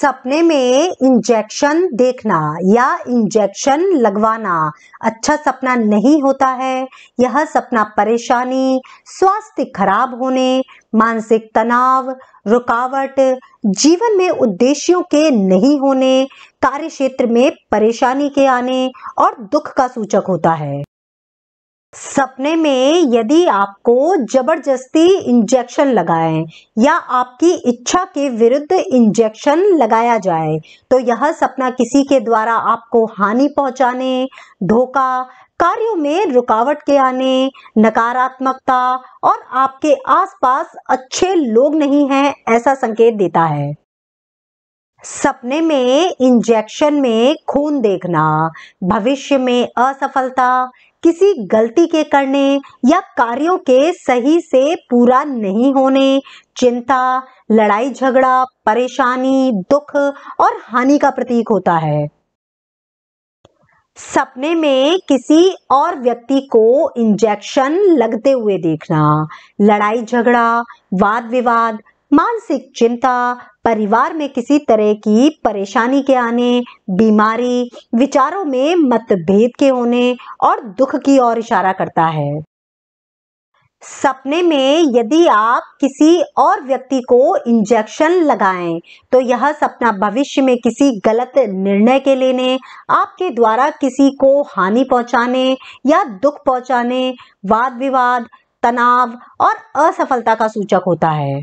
सपने में इंजेक्शन देखना या इंजेक्शन लगवाना अच्छा सपना नहीं होता है यह सपना परेशानी स्वास्थ्य खराब होने मानसिक तनाव रुकावट जीवन में उद्देश्यों के नहीं होने कार्य क्षेत्र में परेशानी के आने और दुख का सूचक होता है सपने में यदि आपको जबरदस्ती इंजेक्शन लगाए या आपकी इच्छा के विरुद्ध इंजेक्शन लगाया जाए तो यह सपना किसी के द्वारा आपको हानि पहुंचाने धोखा कार्यों में रुकावट के आने नकारात्मकता और आपके आसपास अच्छे लोग नहीं हैं ऐसा संकेत देता है सपने में इंजेक्शन में खून देखना भविष्य में असफलता किसी गलती के करने या कार्यों के सही से पूरा नहीं होने चिंता लड़ाई झगड़ा परेशानी दुख और हानि का प्रतीक होता है सपने में किसी और व्यक्ति को इंजेक्शन लगते हुए देखना लड़ाई झगड़ा वाद विवाद मानसिक चिंता परिवार में किसी तरह की परेशानी के आने बीमारी विचारों में मतभेद के होने और दुख की ओर इशारा करता है सपने में यदि आप किसी और व्यक्ति को इंजेक्शन लगाएं तो यह सपना भविष्य में किसी गलत निर्णय के लेने आपके द्वारा किसी को हानि पहुंचाने या दुख पहुंचाने वाद विवाद तनाव और असफलता का सूचक होता है